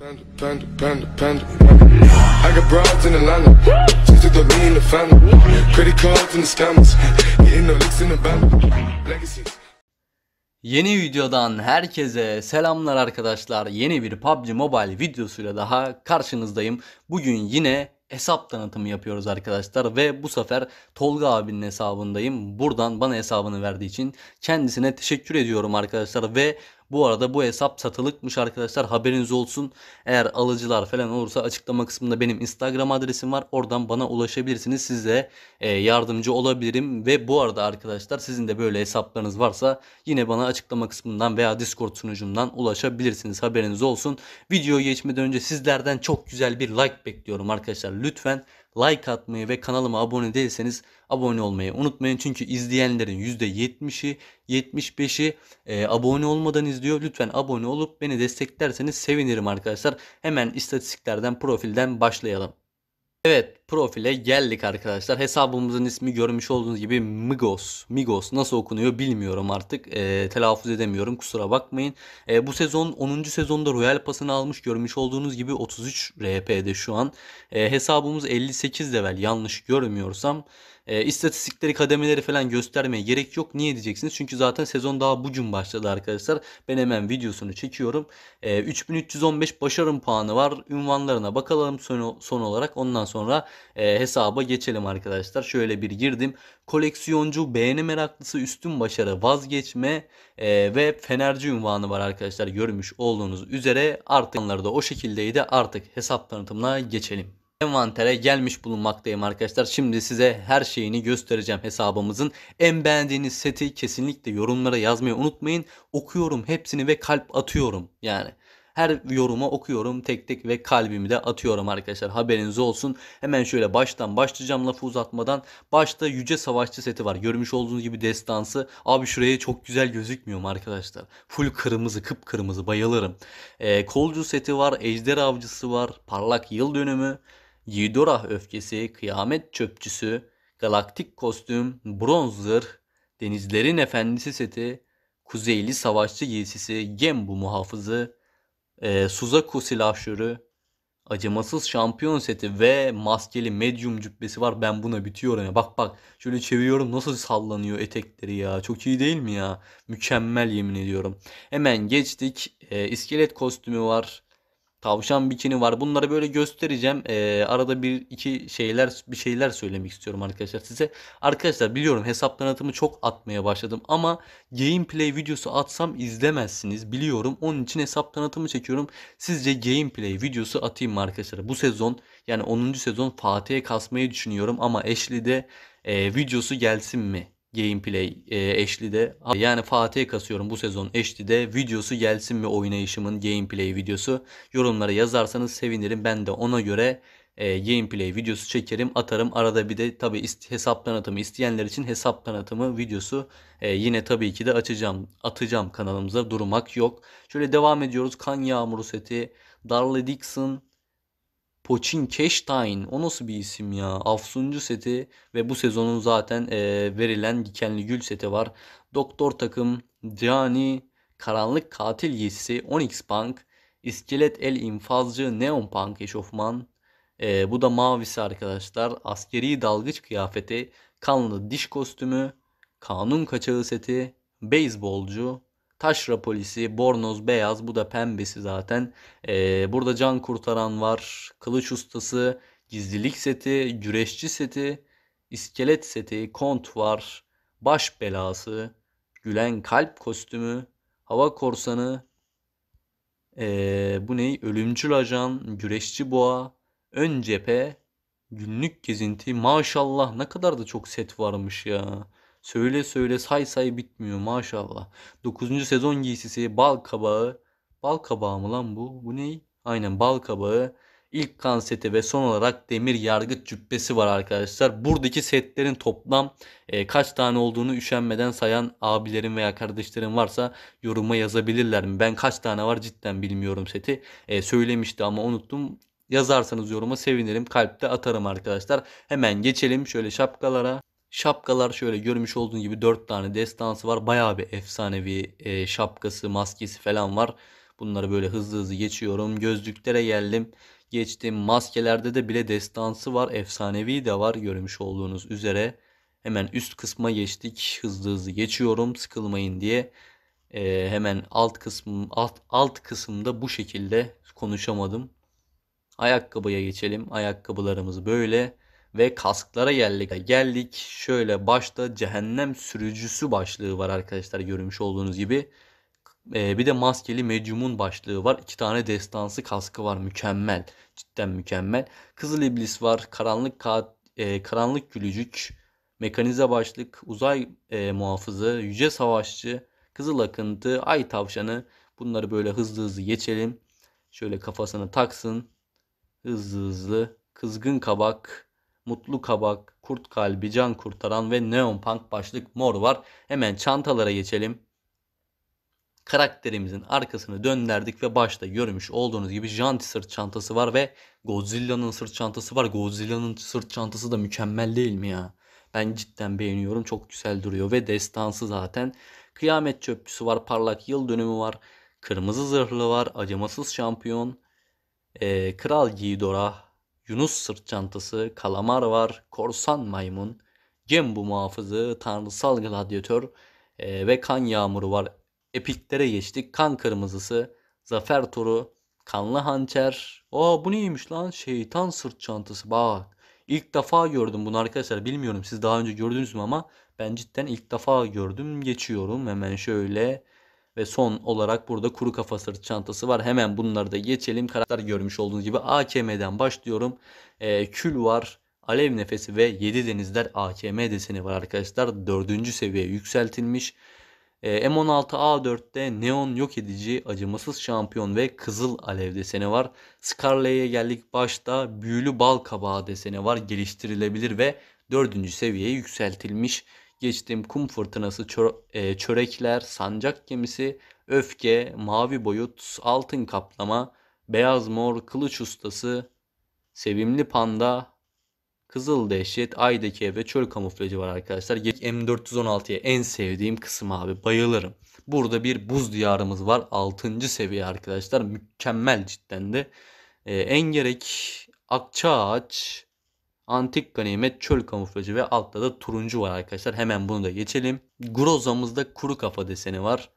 Panda, panda, panda, panda. I got broads in Atlanta. Just to throw me the family. Credit cards in the scammers. Getting no licks in the band. Legacies. Yeni videodan herkese selamlar arkadaşlar. Yeni bir PUBG Mobile videosuyla daha karşınızdayım. Bugün yine hesap tanıtımı yapıyoruz arkadaşlar ve bu sefer Tolga abinin hesabındayım. Buradan bana hesabını verdiği için kendisine teşekkür ediyorum arkadaşlar ve bu arada bu hesap satılıkmış arkadaşlar haberiniz olsun. Eğer alıcılar falan olursa açıklama kısmında benim Instagram adresim var. Oradan bana ulaşabilirsiniz. Size e, yardımcı olabilirim. Ve bu arada arkadaşlar sizin de böyle hesaplarınız varsa yine bana açıklama kısmından veya Discord sunucumdan ulaşabilirsiniz. Haberiniz olsun. Videoya geçmeden önce sizlerden çok güzel bir like bekliyorum arkadaşlar. Lütfen like atmayı ve kanalıma abone değilseniz abone olmayı unutmayın. Çünkü izleyenlerin %70'i 75'i e, abone olmadan izliyor. Lütfen abone olup beni desteklerseniz sevinirim arkadaşlar. Hemen istatistiklerden profilden başlayalım. Evet profile geldik arkadaşlar. Hesabımızın ismi görmüş olduğunuz gibi Migos. Migos nasıl okunuyor bilmiyorum artık. E, telaffuz edemiyorum kusura bakmayın. E, bu sezon 10. sezonda Royal Pass'ını almış görmüş olduğunuz gibi 33 RP'de şu an. E, hesabımız 58 level yanlış görmüyorsam. E, istatistikleri, kademeleri falan göstermeye gerek yok. Niye diyeceksiniz? Çünkü zaten sezon daha bugün başladı arkadaşlar. Ben hemen videosunu çekiyorum. E, 3315 başarım puanı var. Ünvanlarına bakalım son, son olarak. Ondan sonra e, hesaba geçelim arkadaşlar. Şöyle bir girdim. Koleksiyoncu, beğeni meraklısı, üstün başarı, vazgeçme e, ve fenerci ünvanı var arkadaşlar. Görmüş olduğunuz üzere artık onları da o şekildeydi. Artık hesap tanıtımına geçelim envantere gelmiş bulunmaktayım arkadaşlar. Şimdi size her şeyini göstereceğim hesabımızın. En beğendiğiniz seti kesinlikle yorumlara yazmayı unutmayın. Okuyorum hepsini ve kalp atıyorum yani. Her yoruma okuyorum tek tek ve kalbimi de atıyorum arkadaşlar haberiniz olsun. Hemen şöyle baştan başlayacağım lafı uzatmadan. Başta Yüce Savaşçı seti var. Görmüş olduğunuz gibi destansı. Abi şuraya çok güzel gözükmüyor mu arkadaşlar? Full kırmızı kıpkırmızı bayılırım. Ee, kolcu seti var. Ejder Avcısı var. Parlak Yıl Dönümü. Yidorah öfkesi, kıyamet çöpçüsü, galaktik kostüm, bronz zırh, denizlerin efendisi seti, kuzeyli savaşçı giysisi, Gembu muhafızı, e, Suzaku silahşörü, acımasız şampiyon seti ve maskeli Medyum cübbesi var. Ben buna bitiyorum ya. Bak bak şöyle çeviriyorum nasıl sallanıyor etekleri ya. Çok iyi değil mi ya? Mükemmel yemin ediyorum. Hemen geçtik. E, iskelet kostümü var. Tavşan bikini var. Bunları böyle göstereceğim. Ee, arada bir iki şeyler bir şeyler söylemek istiyorum arkadaşlar size. Arkadaşlar biliyorum hesap tanıtımı çok atmaya başladım ama gameplay videosu atsam izlemezsiniz. Biliyorum. Onun için hesap tanıtımı çekiyorum. Sizce gameplay videosu atayım mı arkadaşlar? Bu sezon yani 10. sezon Fatih'e kasmayı düşünüyorum ama Ashley'de e, videosu gelsin mi? gameplay e, de Yani Fatih kasıyorum bu sezon eşli de Videosu gelsin mi oynayışımın gameplay videosu. Yorumlara yazarsanız sevinirim. Ben de ona göre e, gameplay videosu çekerim atarım. Arada bir de tabi hesap tanıtımı isteyenler için hesap tanıtımı videosu e, yine tabii ki de açacağım atacağım kanalımıza durmak yok. Şöyle devam ediyoruz. Kan Yağmuru seti, Darla Dixon, Poçinkeştayn o nasıl bir isim ya? Afsuncu seti ve bu sezonun zaten e, verilen dikenli gül seti var. Doktor takım, Cani, Karanlık Katil Yesi, 10x Punk, İskelet El İnfazcı, Neon Punk eşofman. E, bu da mavisi arkadaşlar. Askeri dalgıç kıyafeti, kanlı diş kostümü, kanun kaçağı seti, beyzbolcu, Taşra polisi, bornoz beyaz bu da pembesi zaten. Ee, burada can kurtaran var, kılıç ustası, gizlilik seti, güreşçi seti, iskelet seti, kont var, baş belası, gülen kalp kostümü, hava korsanı, ee, bu ney? Ölümcül ajan, güreşçi boğa, ön cephe, günlük gezinti. Maşallah ne kadar da çok set varmış ya. Söyle söyle say say bitmiyor maşallah. 9. sezon giysisi bal kabağı. Bal kabağı mı lan bu? Bu ne? Aynen bal kabağı. İlk kan seti ve son olarak demir yargıç cübbesi var arkadaşlar. Buradaki setlerin toplam e, kaç tane olduğunu üşenmeden sayan abilerim veya kardeşlerim varsa yoruma yazabilirler mi? Ben kaç tane var cidden bilmiyorum seti. E, söylemişti ama unuttum. Yazarsanız yoruma sevinirim. Kalpte atarım arkadaşlar. Hemen geçelim şöyle şapkalara. Şapkalar şöyle görmüş olduğun gibi 4 tane destansı var. Bayağı bir efsanevi e, şapkası, maskesi falan var. Bunları böyle hızlı hızlı geçiyorum. Gözlüklere geldim. Geçtim. Maskelerde de bile destansı var. Efsanevi de var görmüş olduğunuz üzere. Hemen üst kısma geçtik. Hızlı hızlı geçiyorum sıkılmayın diye. Ee, hemen alt kısmım alt, alt kısımda bu şekilde konuşamadım. Ayakkabıya geçelim. Ayakkabılarımız böyle ve kasklara geldik. Geldik şöyle başta cehennem sürücüsü başlığı var arkadaşlar görmüş olduğunuz gibi. Ee, bir de maskeli medyumun başlığı var. İki tane destansı kaskı var. Mükemmel. Cidden mükemmel. Kızıl iblis var. Karanlık ka e, karanlık gülücük. Mekanize başlık. Uzay e, muhafızı. Yüce savaşçı. Kızıl akıntı. Ay tavşanı. Bunları böyle hızlı hızlı geçelim. Şöyle kafasına taksın. Hızlı hızlı. Kızgın kabak Mutlu Kabak, Kurt Kalbi, Can Kurtaran ve Neon Punk başlık mor var. Hemen çantalara geçelim. Karakterimizin arkasını döndürdük ve başta görmüş olduğunuz gibi janti sırt çantası var ve Godzilla'nın sırt çantası var. Godzilla'nın sırt çantası da mükemmel değil mi ya? Ben cidden beğeniyorum. Çok güzel duruyor ve destansı zaten. Kıyamet çöpçüsü var, parlak yıl dönümü var. Kırmızı zırhlı var, acımasız şampiyon. E, Kral Ghidorah, Yunus sırt çantası, kalamar var, korsan maymun, Cembu muhafızı, tanrısal gladyatör e, ve kan yağmuru var. Epiklere geçtik. Kan kırmızısı, zafer turu, kanlı hançer. Aa bu neymiş lan? Şeytan sırt çantası. Bak ilk defa gördüm bunu arkadaşlar. Bilmiyorum siz daha önce gördünüz mü ama ben cidden ilk defa gördüm. Geçiyorum hemen şöyle. Ve son olarak burada kuru kafa sırt çantası var. Hemen bunları da geçelim. Karakter görmüş olduğunuz gibi AKM'den başlıyorum. E, kül var. Alev nefesi ve 7 denizler AKM deseni var arkadaşlar. 4. seviyeye yükseltilmiş. E, ee, M16A4'te neon yok edici, acımasız şampiyon ve kızıl alev deseni var. Scarlet'e geldik başta büyülü bal kabağı deseni var. Geliştirilebilir ve 4. seviyeye yükseltilmiş. Geçtiğim kum fırtınası, çö e, çörekler, sancak gemisi, öfke, mavi boyut, altın kaplama, beyaz mor kılıç ustası, sevimli panda, kızıl dehşet, aydaki ev ve çöl kamuflajı var arkadaşlar. M416'ya en sevdiğim kısım abi bayılırım. Burada bir buz diyarımız var. 6. seviye arkadaşlar. Mükemmel cidden de. Ee, Engerek, Akçaağaç, Antik ganimet çöl kamuflajı ve altta da turuncu var arkadaşlar. Hemen bunu da geçelim. Groza'mızda kuru kafa deseni var.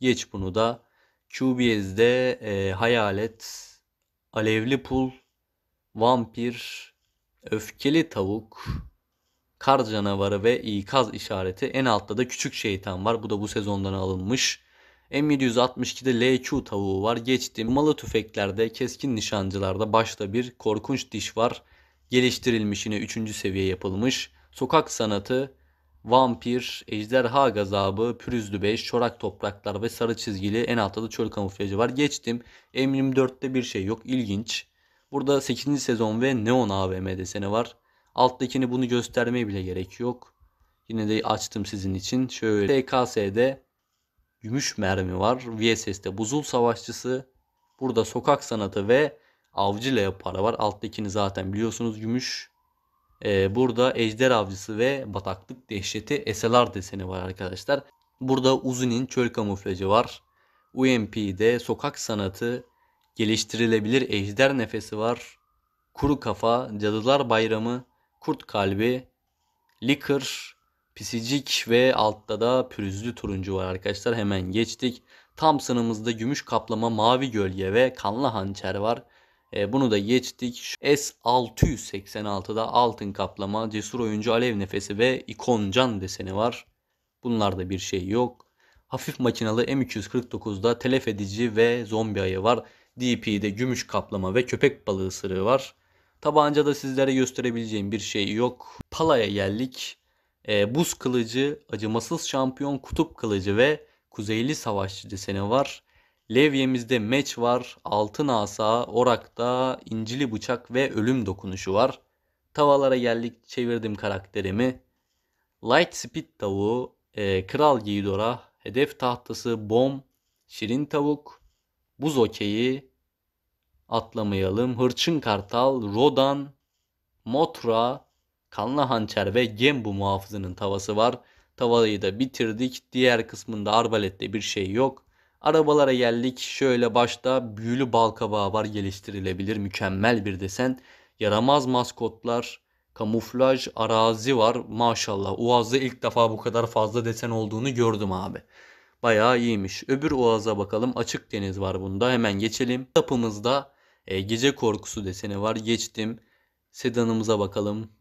Geç bunu da. QBS'de e, hayalet, alevli pul, vampir, öfkeli tavuk, kar canavarı ve ikaz işareti. En altta da küçük şeytan var. Bu da bu sezondan alınmış. M762'de LQ tavuğu var. geçtim. Malı tüfeklerde, keskin nişancılarda başta bir korkunç diş var geliştirilmiş yine 3. seviye yapılmış. Sokak sanatı, vampir, ejderha gazabı, pürüzlü beş çorak topraklar ve sarı çizgili en altta da çöl kamuflajı var. Geçtim. M24'te bir şey yok. İlginç. Burada 8. sezon ve Neon AVM deseni var. Alttakini bunu göstermeye bile gerek yok. Yine de açtım sizin için. Şöyle TKS'de gümüş mermi var. VSS'de buzul savaşçısı. Burada sokak sanatı ve avcı ile para var. Alttakini zaten biliyorsunuz gümüş. Ee, burada ejder avcısı ve bataklık dehşeti SLR deseni var arkadaşlar. Burada Uzu'nin çöl kamuflajı var. UMP'de sokak sanatı, geliştirilebilir ejder nefesi var. Kuru kafa, cadılar bayramı, kurt kalbi, liquor, pisicik ve altta da pürüzlü turuncu var arkadaşlar. Hemen geçtik. Tam sınıfımızda gümüş kaplama, mavi gölge ve kanlı hançer var. E, bunu da geçtik. S686'da altın kaplama, cesur oyuncu alev nefesi ve ikon can deseni var. Bunlarda bir şey yok. Hafif makinalı M249'da telef edici ve zombi ayı var. DP'de gümüş kaplama ve köpek balığı sırığı var. Tabanca da sizlere gösterebileceğim bir şey yok. Pala'ya geldik. E, buz kılıcı, acımasız şampiyon kutup kılıcı ve kuzeyli savaşçı deseni var. Levyemizde meç var, altın asa, orakta incili bıçak ve ölüm dokunuşu var. Tavalara geldik çevirdim karakterimi. Light Speed tavuğu, e, Kral Ghidorah, Hedef tahtası, Bom, Şirin tavuk, Buz okeyi, atlamayalım. Hırçın kartal, Rodan, Motra, Kanlı hançer ve Gembu muhafızının tavası var. Tavayı da bitirdik. Diğer kısmında arbalette bir şey yok. Arabalara geldik. Şöyle başta büyülü balkabağı var geliştirilebilir. Mükemmel bir desen. Yaramaz maskotlar, kamuflaj, arazi var. Maşallah. Uaz'da ilk defa bu kadar fazla desen olduğunu gördüm abi. Bayağı iyiymiş. Öbür Uaz'a bakalım. Açık deniz var bunda. Hemen geçelim. Tapımızda e, gece korkusu deseni var. Geçtim. Sedanımıza bakalım.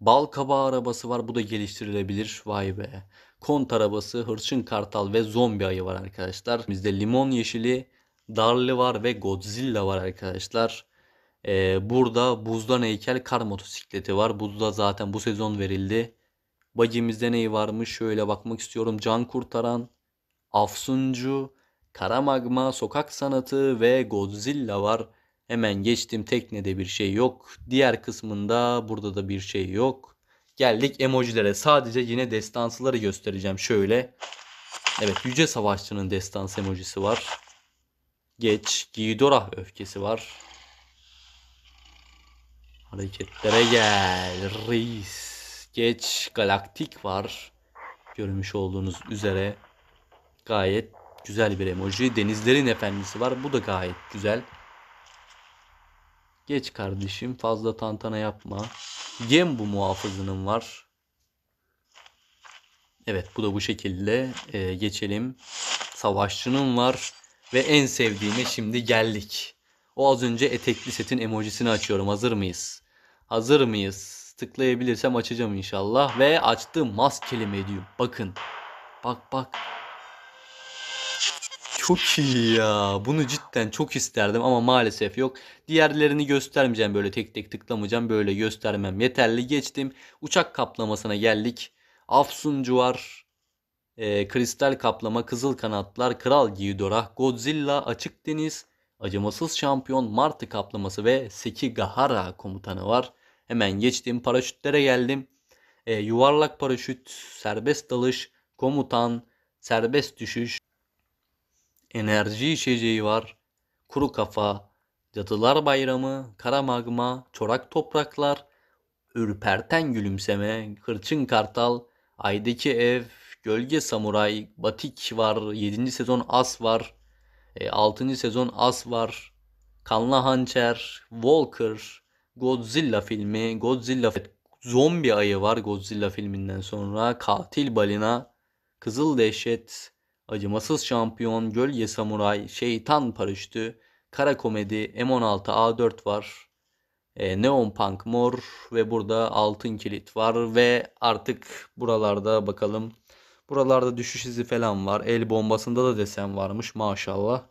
Bal kabağı arabası var. Bu da geliştirilebilir. Vay be. Kon tarabası, hırçın kartal ve zombi ayı var arkadaşlar. Bizde limon yeşili, darlı var ve Godzilla var arkadaşlar. Ee, burada buzdan heykel kar motosikleti var. Buzda zaten bu sezon verildi. Bagimizde neyi varmış? Şöyle bakmak istiyorum. Can kurtaran, Afsuncu, Kara magma, sokak sanatı ve Godzilla var. Hemen geçtim teknede bir şey yok. Diğer kısmında burada da bir şey yok. Geldik emojilere. Sadece yine destansıları göstereceğim. Şöyle. Evet Yüce Savaşçı'nın destansı emojisi var. Geç. Gidorah öfkesi var. Hareketlere gel. Reis. Geç. Galaktik var. Görmüş olduğunuz üzere. Gayet güzel bir emoji. Denizlerin efendisi var. Bu da gayet güzel. Geç kardeşim fazla tantana yapma. Gem bu muhafızının var. Evet bu da bu şekilde ee, geçelim. Savaşçının var ve en sevdiğime şimdi geldik. O az önce etekli setin emojisini açıyorum. Hazır mıyız? Hazır mıyız? Tıklayabilirsem açacağım inşallah. Ve açtım maskeli medyum. Bakın. Bak bak. Çok iyi ya. Bunu cidden çok isterdim ama maalesef yok. Diğerlerini göstermeyeceğim böyle tek tek tıklamayacağım. Böyle göstermem yeterli. Geçtim. Uçak kaplamasına geldik. Afsuncu var. E, kristal kaplama, kızıl kanatlar, kral Ghidorah, Godzilla, açık deniz, acımasız şampiyon, martı kaplaması ve Sekigahara komutanı var. Hemen geçtim. Paraşütlere geldim. E, yuvarlak paraşüt, serbest dalış, komutan, serbest düşüş, enerji içeceği var, kuru kafa, cadılar bayramı, kara magma, çorak topraklar, ürperten gülümseme, hırçın kartal, aydaki ev, gölge samuray, batik var, 7. sezon as var, 6. E, sezon as var, kanlı hançer, Walker, Godzilla filmi, Godzilla zombi ayı var Godzilla filminden sonra, katil balina, kızıl dehşet, Acımasız Şampiyon, Gölge Samuray, Şeytan Paraşütü, Kara Komedi, M16A4 var. E, Neon Punk Mor ve burada Altın Kilit var ve artık buralarda bakalım. Buralarda düşüş izi falan var. El bombasında da desen varmış maşallah.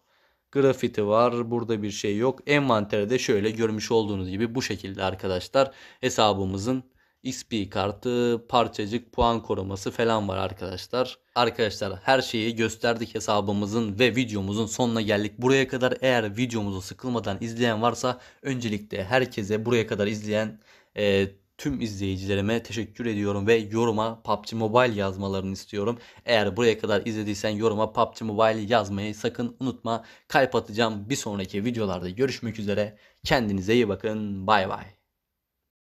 Grafiti var. Burada bir şey yok. Envanterde şöyle görmüş olduğunuz gibi bu şekilde arkadaşlar hesabımızın XP kartı, parçacık puan koruması falan var arkadaşlar. Arkadaşlar her şeyi gösterdik hesabımızın ve videomuzun sonuna geldik. Buraya kadar eğer videomuzu sıkılmadan izleyen varsa öncelikle herkese buraya kadar izleyen e, tüm izleyicilerime teşekkür ediyorum ve yoruma PUBG Mobile yazmalarını istiyorum. Eğer buraya kadar izlediysen yoruma PUBG Mobile yazmayı sakın unutma. Kalp atacağım bir sonraki videolarda görüşmek üzere. Kendinize iyi bakın. Bay bay.